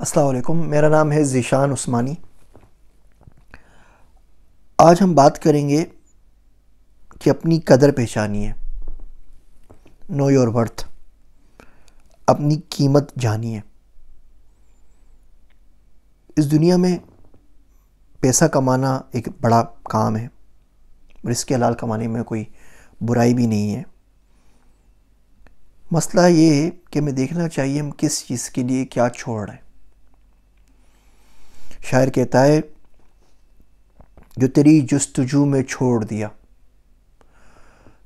असलकुम मेरा नाम है ज़ीशान उस्मानी आज हम बात करेंगे कि अपनी कदर पहचानिए नो योर वर्थ अपनी कीमत जानिए इस दुनिया में पैसा कमाना एक बड़ा काम है और इसके हलाल कमाने में कोई बुराई भी नहीं है मसला ये है कि हमें देखना चाहिए हम किस चीज़ के लिए क्या छोड़ रहे हैं शायर कहता है जो तेरी जस्तजू में छोड़ दिया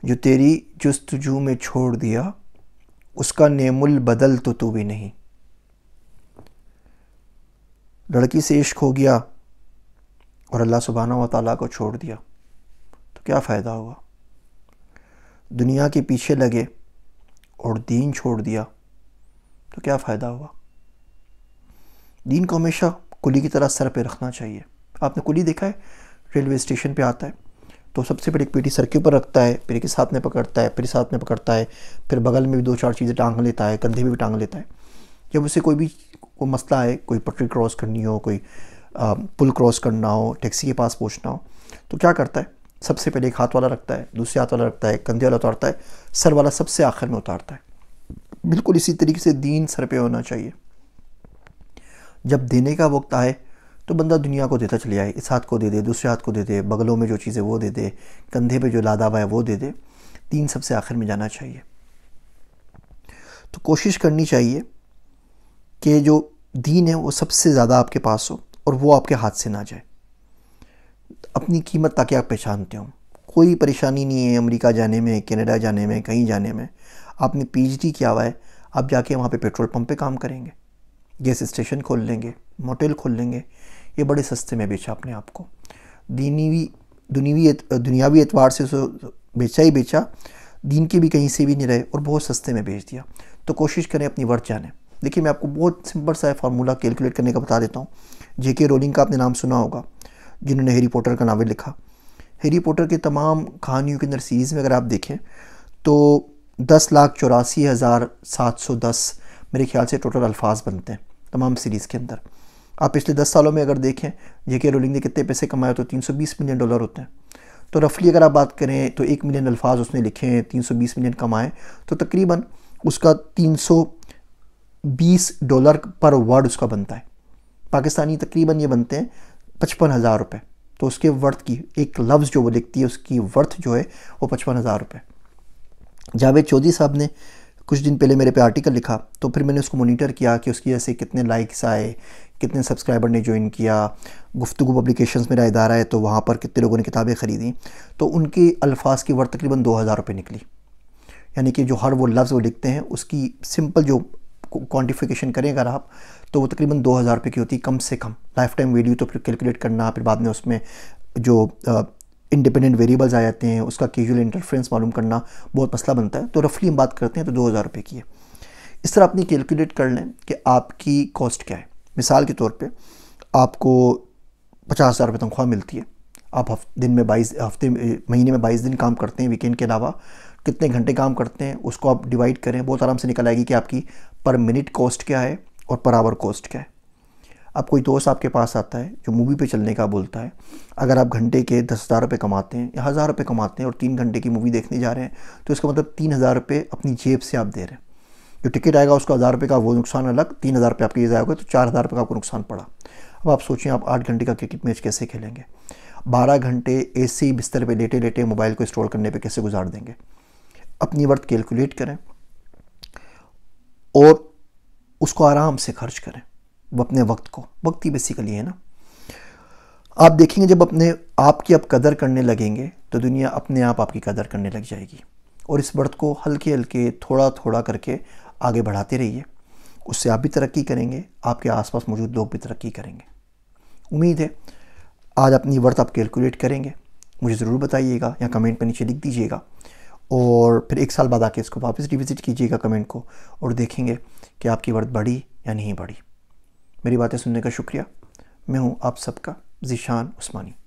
जो तेरी जस्तजू में छोड़ दिया उसका नेमुल बदल तो तू भी नहीं लड़की से इश्क हो गया और अल्लाह सुबहाना व ताली को छोड़ दिया तो क्या फ़ायदा हुआ दुनिया के पीछे लगे और दीन छोड़ दिया तो क्या फ़ायदा हुआ दीन को हमेशा कुली की तरह सर पे रखना चाहिए आपने कुली देखा है रेलवे स्टेशन पे आता है तो सबसे पहले एक पेटी सर के ऊपर रखता है फिर एक साथ हाथ में पकड़ता है फिर इस हाथ में पकड़ता है फिर बगल में भी दो चार चीज़ें टांग लेता है कंधे में भी टांग लेता है जब उसे कोई भी वो मसला आए कोई पटरी क्रॉस करनी हो कोई आ, पुल क्रॉस करना हो टैक्सी के पास पहुँचना हो तो क्या करता है सबसे पहले एक हाथ वाला रखता है दूसरे हाथ वाला रखता है कंधे वाला उतारता है सर वाला सबसे आखिर में उतारता है बिल्कुल इसी तरीके से दीन सर पे होना चाहिए जब देने का वक्त आए तो बंदा दुनिया को देता चले जाए इस हाथ को दे दे दूसरे हाथ को दे दे बगलों में जो चीज़ें वो दे दे कंधे पे जो लादाबा है वो दे दे तीन सबसे आखिर में जाना चाहिए तो कोशिश करनी चाहिए कि जो दीन है वो सबसे ज़्यादा आपके पास हो और वो आपके हाथ से ना जाए अपनी कीमत ताकि आप पहचानते हो कोई परेशानी नहीं है अमेरिका जाने में कनाडा जाने में कहीं जाने में आपने डी किया हुआ है आप जाके वहाँ पे पेट्रोल पंप पे काम करेंगे गैस स्टेशन खोल लेंगे मोटेल खोल लेंगे ये बड़े सस्ते में बेचा अपने आप को दीनीवी दुनियावी दुनियावी एतवार से बेचा ही बेचा दीन के भी कहीं से भी नहीं रहे और बहुत सस्ते में बेच दिया तो कोशिश करें अपनी वर्थ जाने देखिए मैं आपको बहुत सिंपल सा फार्मूला कैलकुलेट करने का बता देता हूँ जे के रोलिंग का आपने नाम सुना होगा जिन्होंने हैरी पॉटर का नावल लिखा हैरी पॉटर के तमाम कहानियों के अंदर सीरीज़ में अगर आप देखें तो दस लाख चौरासी हज़ार सात सौ दस मेरे ख्याल से टोटल अल्फाज बनते हैं तमाम सीरीज़ के अंदर आप पिछले दस सालों में अगर देखें जेके रोलिंग ने कितने पैसे कमाए तो 320 मिलियन डॉलर होते हैं तो रफली अगर आप बात करें तो एक मिलियन अल्फाज उसने लिखे हैं 320 मिलियन कमाए तो तकरीबन उसका 320 डॉलर पर वर्ड उसका बनता है पाकिस्तानी तकरीबन ये बनते हैं पचपन हज़ार रुपये तो उसके वर्थ की एक लफ्ज़ जो वो लिखती है उसकी वर्थ जो है वो पचपन हज़ार रुपये जावेद चौधरी साहब ने कुछ दिन पहले मेरे पे आर्टिकल लिखा तो फिर मैंने उसको मोनिटर किया कि उसकी वजह से कितने लाइक्स आए कितने सब्सक्राइबर ने ज्वाइन किया गुफ्तु पब्लिकेशंस मेरा इदारा है तो वहाँ पर कितने लोगों ने किताबें ख़रीदी तो उनके अल्फाज की वर्थ तकरीबन दो हज़ार रुपये निकली यानी कि जो हर वो लफ्ज़ वो लिखते हैं उसकी सिंपल जो क्वान्टिफिकेशन करें अगर आप तो वो तकरीबन दो हज़ार रुपये की होती कम से कम लाइफ टाइम वैल्यू तो फिर कैलकुलेट करना फिर बाद में उसमें जो इंडिपेंडेंट वेरिएबल्स आ जाते हैं उसका केजुअल इंटरफ्रेंस मालूम करना बहुत मसला बनता है तो रफली हम बात करते हैं तो दो हज़ार रुपये की है इस तरह अपनी कैलकुलेट कर लें कि आपकी कॉस्ट क्या है मिसाल के तौर पर आपको पचास हज़ार रुपये तनख्वाह मिलती है आप दिन में बाईस हफ्ते महीने में बाईस दिन काम करते हैं वीकेंड के अलावा कितने घंटे काम करते हैं उसको आप डिवाइड करें बहुत आराम से निकल आएगी कि आपकी पर मिनट कॉस्ट क्या है और पर आवर कॉस्ट क्या है अब कोई दोस्त आपके पास आता है जो मूवी पे चलने का बोलता है अगर आप घंटे के दस हज़ार रुपये कमाते हैं या हज़ार रुपये कमाते हैं और तीन घंटे की मूवी देखने जा रहे हैं तो इसका मतलब तीन हज़ार रुपये अपनी जेब से आप दे रहे हैं जो टिकट आएगा उसका हज़ार रुपये का वो नुकसान अलग तीन हज़ार रुपये आपके लिए जाएगा तो चार हज़ार रुपये का आपको नुकसान पड़ा अब आप सोचें आप आठ घंटे का क्रिकेट मैच कैसे खेलेंगे बारह घंटे सी बिस्तर पर लेटे लेटे मोबाइल को इंस्टॉल करने पर कैसे गुजार देंगे अपनी वर्थ कैलकुलेट करें और उसको आराम से खर्च करें वो अपने वक्त को वक्त ही बेसिकली है ना आप देखेंगे जब अपने आप की आप कदर करने लगेंगे तो दुनिया अपने आप आपकी कदर करने लग जाएगी और इस वर्त को हल्के हल्के थोड़ा थोड़ा करके आगे बढ़ाते रहिए उससे आप भी तरक्की करेंगे आपके आसपास मौजूद लोग भी तरक्की करेंगे उम्मीद है आज अपनी वर्थ आप कैलकुलेट करेंगे मुझे ज़रूर बताइएगा या कमेंट पर नीचे लिख दीजिएगा और फिर एक साल बाद आके इसको वापस रिविज़िट कीजिएगा कमेंट को और देखेंगे कि आपकी वर्थ बढ़ी या नहीं बढ़ी मेरी बातें सुनने का शुक्रिया मैं हूँ आप सबका जीशान उस्मानी